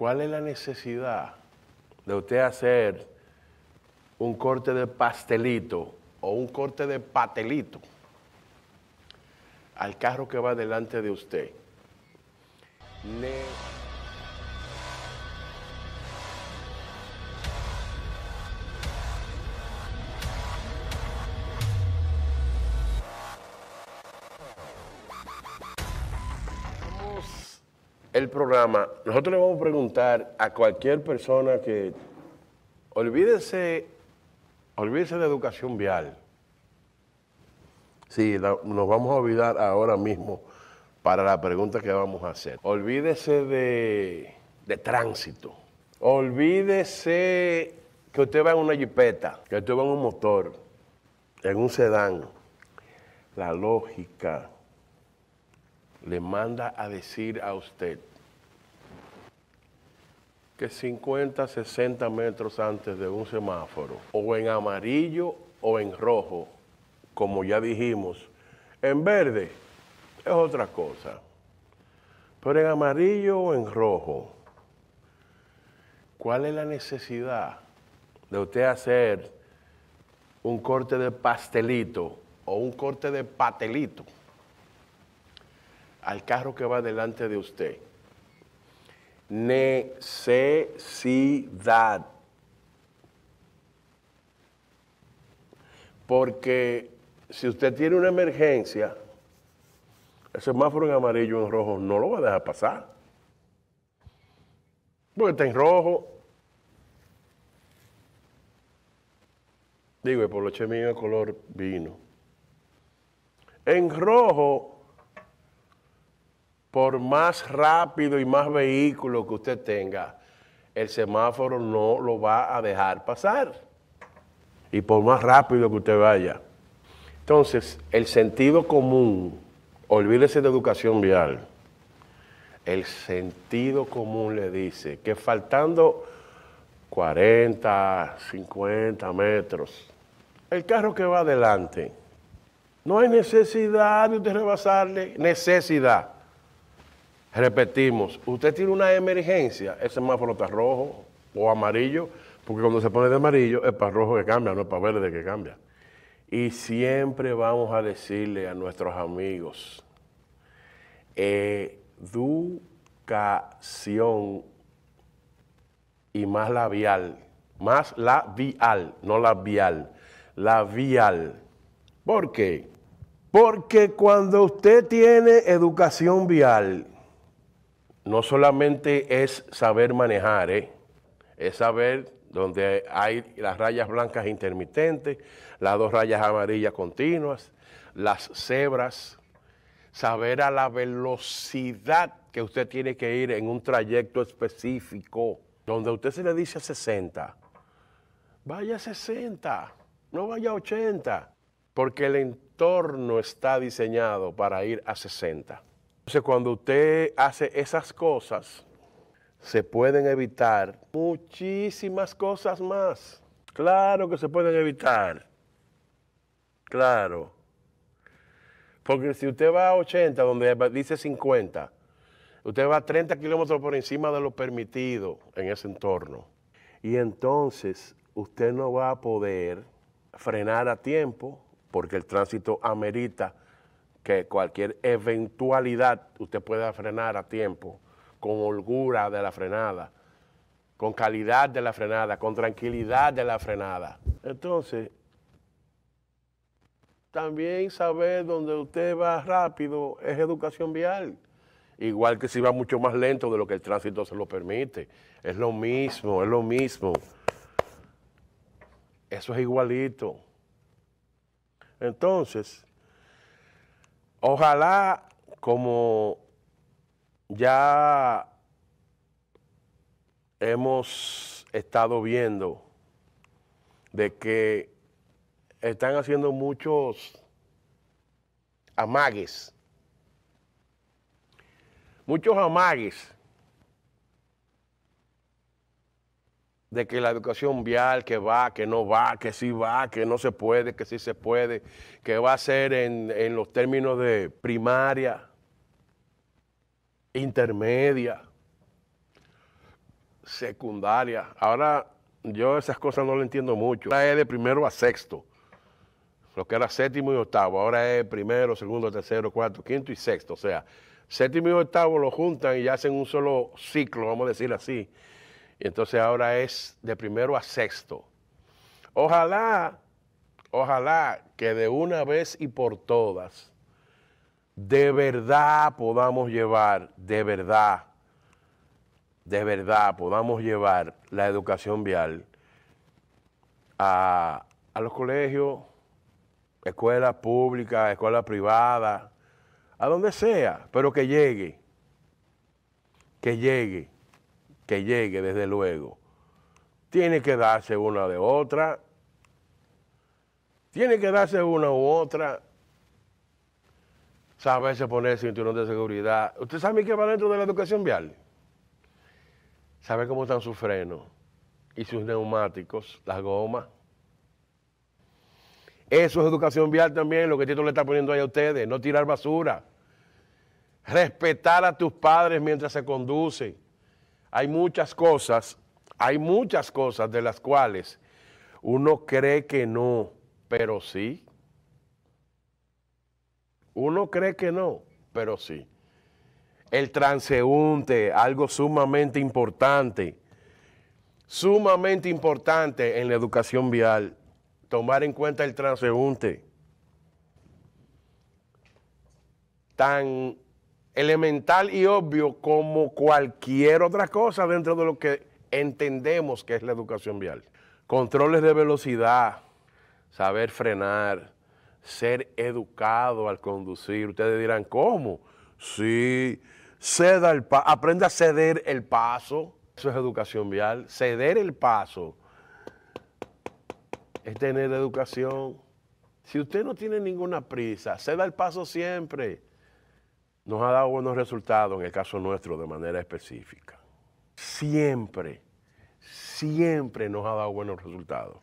¿Cuál es la necesidad de usted hacer un corte de pastelito o un corte de patelito al carro que va delante de usted? el programa, nosotros le vamos a preguntar a cualquier persona que olvídese, olvídese de educación vial. Sí, nos vamos a olvidar ahora mismo para la pregunta que vamos a hacer. Olvídese de, de tránsito. Olvídese que usted va en una jipeta, que usted va en un motor, en un sedán. La lógica le manda a decir a usted que 50, 60 metros antes de un semáforo, o en amarillo o en rojo, como ya dijimos, en verde es otra cosa, pero en amarillo o en rojo, ¿cuál es la necesidad de usted hacer un corte de pastelito o un corte de patelito? al carro que va delante de usted. Necesidad. Porque si usted tiene una emergencia, el semáforo en amarillo o en rojo no lo va a dejar pasar. Porque está en rojo. Digo, el poloche mío el color vino. En rojo por más rápido y más vehículo que usted tenga, el semáforo no lo va a dejar pasar. Y por más rápido que usted vaya. Entonces, el sentido común, olvídese de educación vial, el sentido común le dice que faltando 40, 50 metros, el carro que va adelante, no hay necesidad de usted rebasarle, necesidad. Repetimos, usted tiene una emergencia, el semáforo está rojo o amarillo, porque cuando se pone de amarillo es para rojo que cambia, no es para verde que cambia. Y siempre vamos a decirle a nuestros amigos, educación y más la vial, más la vial, no la vial. ¿Por qué? Porque cuando usted tiene educación vial, no solamente es saber manejar, eh, es saber dónde hay las rayas blancas intermitentes, las dos rayas amarillas continuas, las cebras, saber a la velocidad que usted tiene que ir en un trayecto específico, donde usted se le dice a 60, vaya a 60, no vaya a 80, porque el entorno está diseñado para ir a 60. Entonces, cuando usted hace esas cosas, se pueden evitar muchísimas cosas más. Claro que se pueden evitar. Claro. Porque si usted va a 80, donde dice 50, usted va a 30 kilómetros por encima de lo permitido en ese entorno. Y entonces usted no va a poder frenar a tiempo porque el tránsito amerita que cualquier eventualidad usted pueda frenar a tiempo, con holgura de la frenada, con calidad de la frenada, con tranquilidad de la frenada. Entonces, también saber dónde usted va rápido es educación vial. Igual que si va mucho más lento de lo que el tránsito se lo permite. Es lo mismo, es lo mismo. Eso es igualito. Entonces, Ojalá, como ya hemos estado viendo, de que están haciendo muchos amagues, muchos amagues de que la educación vial, que va, que no va, que sí va, que no se puede, que sí se puede, que va a ser en, los términos de primaria, intermedia, secundaria. Ahora yo esas cosas no lo entiendo mucho. Ahora es de primero a sexto. Lo que era séptimo y octavo, ahora es primero, segundo, tercero, cuarto, quinto y sexto. O sea, séptimo y octavo lo juntan y hacen un solo ciclo, vamos a decir así, y entonces ahora es de primero a sexto. Ojalá, ojalá que de una vez y por todas, de verdad podamos llevar, de verdad, de verdad podamos llevar la educación vial a, los colegios, escuelas públicas, escuelas privadas, a donde sea, pero que llegue, que llegue que llegue, desde luego. Tiene que darse una de otra. Tiene que darse una u otra. Saberse poner cinturón de seguridad. ¿Usted sabe qué va dentro de la educación vial? sabe cómo están sus frenos y sus neumáticos, las gomas. Eso es educación vial también, lo que Tito le está poniendo ahí a ustedes, no tirar basura. Respetar a tus padres mientras se conducen hay muchas cosas, hay muchas cosas de las cuales uno cree que no, pero sí. Uno cree que no, pero sí. El transeúnte, algo sumamente importante, sumamente importante en la educación vial, tomar en cuenta el transeúnte. Tan elemental y obvio como cualquier otra cosa dentro de lo que entendemos que es la educación vial. Controles de velocidad, saber frenar, ser educado al conducir. Ustedes dirán, ¿cómo? Sí, ceda el aprende a ceder el paso. Eso es educación vial. Ceder el paso es tener educación. Si usted no tiene ninguna prisa, ceda el paso siempre nos ha dado buenos resultados en el caso nuestro de manera específica. Siempre, siempre nos ha dado buenos resultados.